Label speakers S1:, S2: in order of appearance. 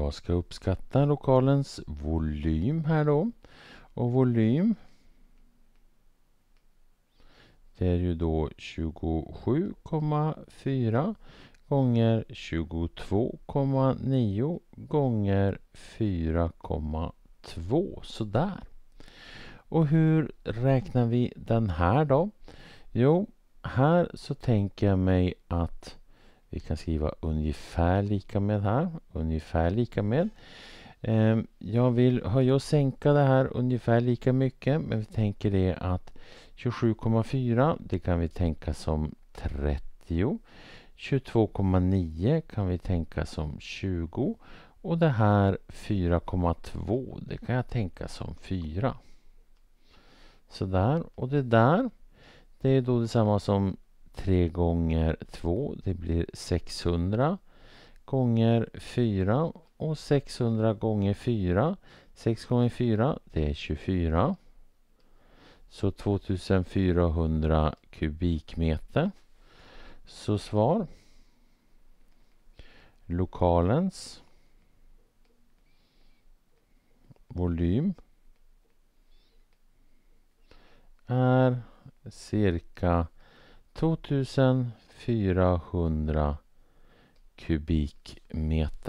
S1: jag ska uppskatta lokalens volym här då. Och volym det är ju då 27,4 gånger 22,9 gånger 4,2 sådär. Och hur räknar vi den här då? Jo, här så tänker jag mig att vi kan skriva ungefär lika med här. Ungefär lika med. Ehm, jag vill höja och sänka det här ungefär lika mycket men vi tänker det att 27,4 det kan vi tänka som 30. 22,9 kan vi tänka som 20 och det här 4,2 det kan jag tänka som 4. Sådär och det där det är då detsamma som 3 gånger 2, det blir 600 gånger 4 och 600 gånger 4. 6 gånger 4, det är 24. Så 2400 kubikmeter. Så svar. Lokalens volym är cirka 2400 kubikmeter